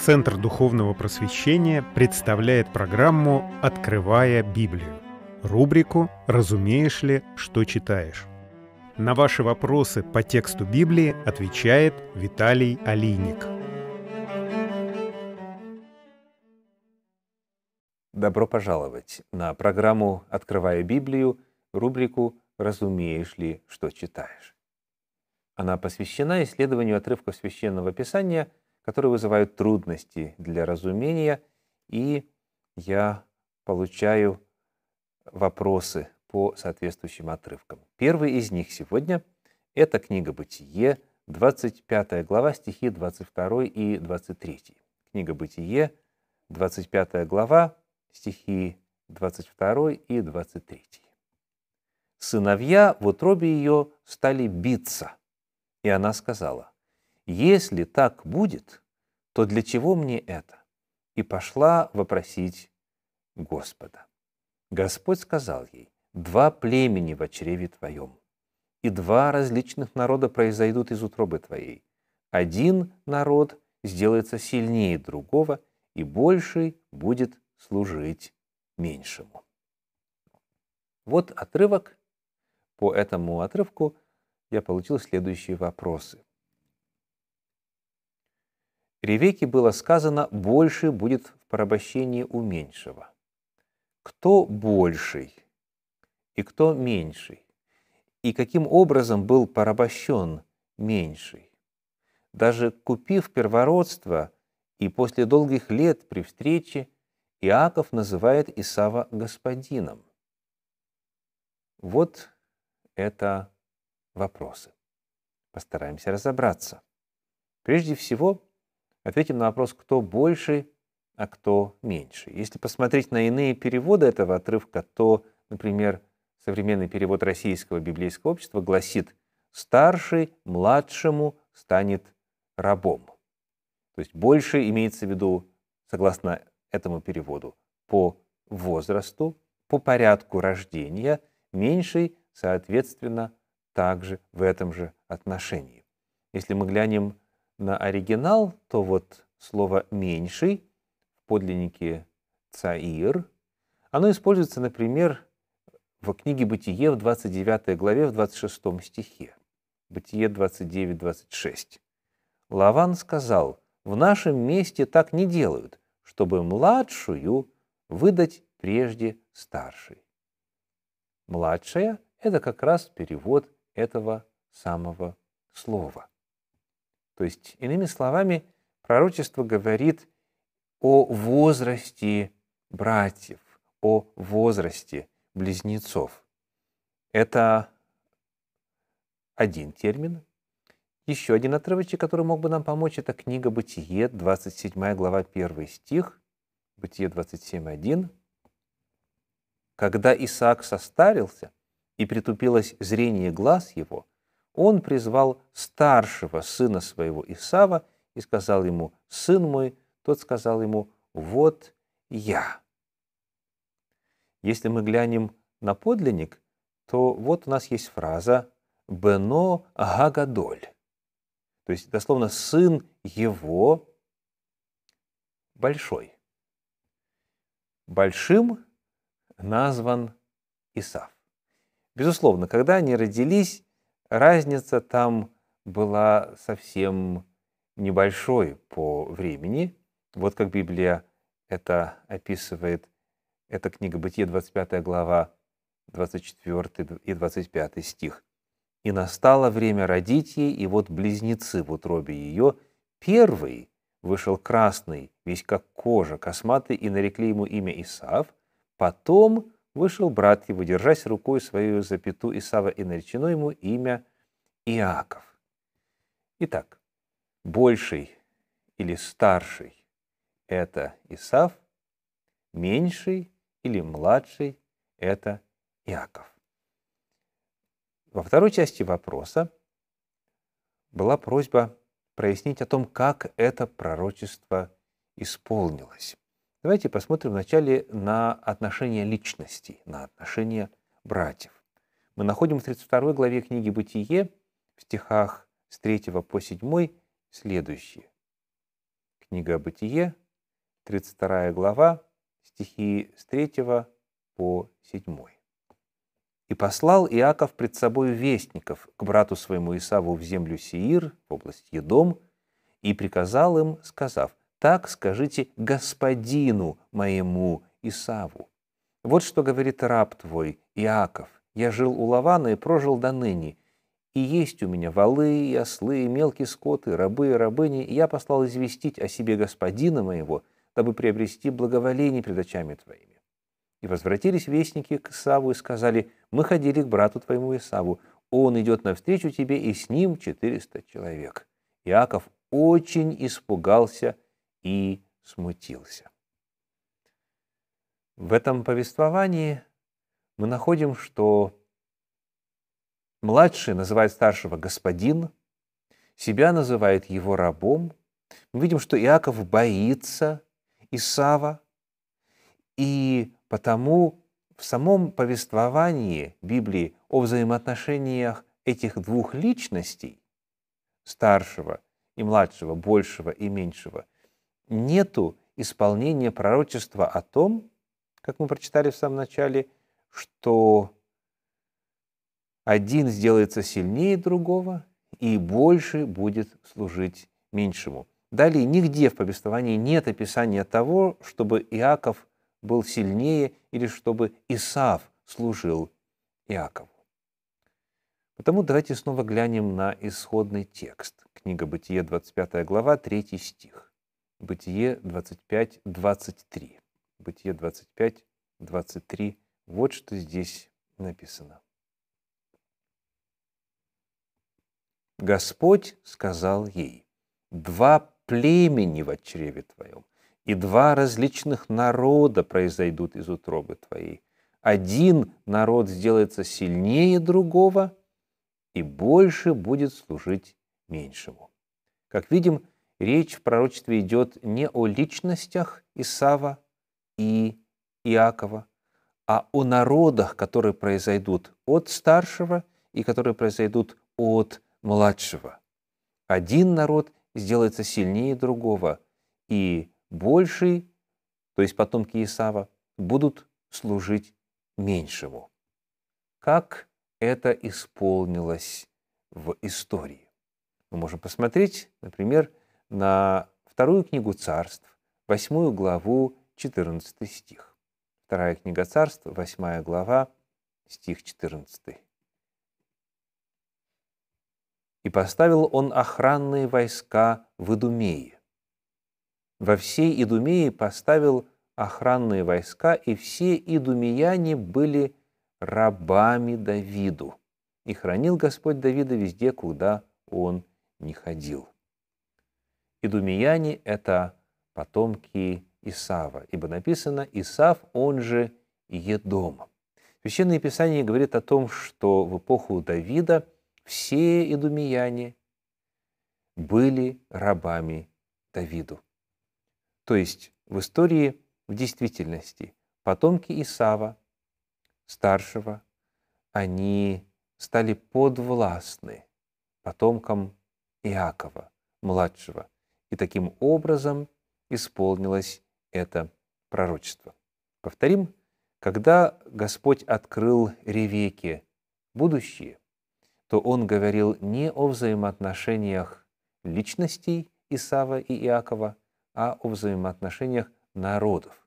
Центр духовного просвещения представляет программу «Открывая Библию» рубрику «Разумеешь ли, что читаешь?». На ваши вопросы по тексту Библии отвечает Виталий Алиник. Добро пожаловать на программу «Открывая Библию», рубрику «Разумеешь ли, что читаешь?». Она посвящена исследованию отрывков Священного Писания – которые вызывают трудности для разумения, и я получаю вопросы по соответствующим отрывкам. Первый из них сегодня – это книга «Бытие», 25 глава, стихи 22 и 23. Книга «Бытие», 25 глава, стихи 22 и 23. «Сыновья в утробе ее стали биться, и она сказала, «Если так будет, то для чего мне это? И пошла вопросить Господа. Господь сказал ей, два племени в чреве твоем, и два различных народа произойдут из утробы твоей. Один народ сделается сильнее другого, и больший будет служить меньшему. Вот отрывок. По этому отрывку я получил следующие вопросы. Ревеке было сказано «больше будет в порабощении у меньшего». Кто больший и кто меньший? И каким образом был порабощен меньший? Даже купив первородство и после долгих лет при встрече, Иаков называет Исава господином. Вот это вопросы. Постараемся разобраться. Прежде всего, ответим на вопрос, кто больше, а кто меньше. Если посмотреть на иные переводы этого отрывка, то, например, современный перевод российского библейского общества гласит «старший младшему станет рабом». То есть больше имеется в виду, согласно этому переводу, по возрасту, по порядку рождения, меньший, соответственно, также в этом же отношении. Если мы глянем на оригинал, то вот слово «меньший» в подлиннике «цаир», оно используется, например, в книге «Бытие» в 29 главе, в 26 стихе. Бытие 29-26. Лаван сказал, «В нашем месте так не делают, чтобы младшую выдать прежде старшей». Младшая – это как раз перевод этого самого слова. То есть, иными словами, пророчество говорит о возрасте братьев, о возрасте близнецов. Это один термин. Еще один отрывочек, который мог бы нам помочь, это книга «Бытие», 27 глава, 1 стих, «Бытие 27.1». «Когда Исаак состарился, и притупилось зрение глаз его, он призвал старшего сына своего Исава и сказал ему, «Сын мой», тот сказал ему, «Вот я». Если мы глянем на подлинник, то вот у нас есть фраза «бено гагадоль», то есть дословно «сын его большой». Большим назван Исав. Безусловно, когда они родились, Разница там была совсем небольшой по времени. Вот как Библия это описывает. эта книга Бытие, 25 глава, 24 и 25 стих. «И настало время родить ей, и вот близнецы в утробе ее. Первый вышел красный, весь как кожа, косматый, и нарекли ему имя Исав. Потом вышел брат его, держась рукой свою за пяту Исава, и наречено ему имя Иаков. Итак, больший или старший – это Исав, меньший или младший – это Иаков. Во второй части вопроса была просьба прояснить о том, как это пророчество исполнилось. Давайте посмотрим вначале на отношения личностей, на отношения братьев. Мы находим в 32 главе книги «Бытие» в стихах с 3 по 7 следующие. Книга «Бытие», 32 глава, стихи с 3 по 7. «И послал Иаков пред собой вестников к брату своему Исаву в землю Сиир, в область Едом, и приказал им, сказав, так скажите господину моему Исаву. Вот что говорит раб твой, Иаков. Я жил у Лавана и прожил до ныне. И есть у меня валы, и ослы, и мелкие скоты, рабы и рабыни, и я послал известить о себе господина моего, дабы приобрести благоволение пред очами твоими. И возвратились вестники к Исаву и сказали, мы ходили к брату твоему Исаву, он идет навстречу тебе, и с ним четыреста человек. Иаков очень испугался и смутился. В этом повествовании мы находим, что младший называет старшего господин, себя называет его рабом. Мы видим, что Иаков боится Исава, и потому в самом повествовании Библии о взаимоотношениях этих двух личностей, старшего и младшего, большего и меньшего, нету исполнения пророчества о том, как мы прочитали в самом начале, что один сделается сильнее другого, и больше будет служить меньшему. Далее нигде в повествовании нет описания того, чтобы Иаков был сильнее или чтобы Исав служил Иакову. Потому давайте снова глянем на исходный текст. Книга Бытие, 25 глава, 3 стих. Бытие 25.23. Бытие 25.23. Вот что здесь написано. Господь сказал ей, «Два племени в чреве твоем, и два различных народа произойдут из утробы твоей. Один народ сделается сильнее другого, и больше будет служить меньшему». Как видим, речь в пророчестве идет не о личностях Исава и Иакова, а о народах, которые произойдут от старшего и которые произойдут от младшего. Один народ сделается сильнее другого, и больший, то есть потомки Исава, будут служить меньшему. Как это исполнилось в истории? Мы можем посмотреть, например, на вторую книгу царств, восьмую главу, 14 стих. Вторая книга царств, восьмая глава, стих 14. «И поставил он охранные войска в Идумее. Во всей Идумее поставил охранные войска, и все Идумияне были рабами Давиду. И хранил Господь Давида везде, куда он не ходил. И это потомки Исава, ибо написано «Исав, он же Едом». Священное Писание говорит о том, что в эпоху Давида все идумияне были рабами Давиду. То есть в истории, в действительности, потомки Исава, старшего, они стали подвластны потомкам Иакова, младшего, и таким образом исполнилось это пророчество. Повторим, когда Господь открыл Ревеке будущее, то Он говорил не о взаимоотношениях личностей Исава и Иакова, а о взаимоотношениях народов,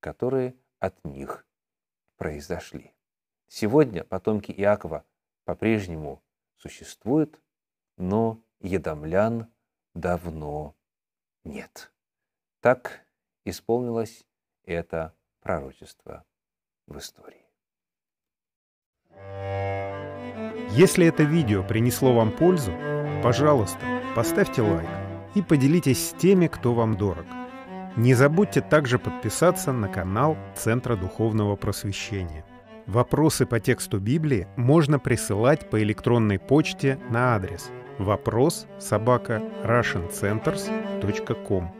которые от них произошли. Сегодня потомки Иакова по-прежнему существуют, но едомлян давно нет. Так исполнилось это пророчество в истории. Если это видео принесло вам пользу, пожалуйста, поставьте лайк и поделитесь с теми, кто вам дорог. Не забудьте также подписаться на канал Центра Духовного Просвещения. Вопросы по тексту Библии можно присылать по электронной почте на адрес – вопрос собака russiancenters.com.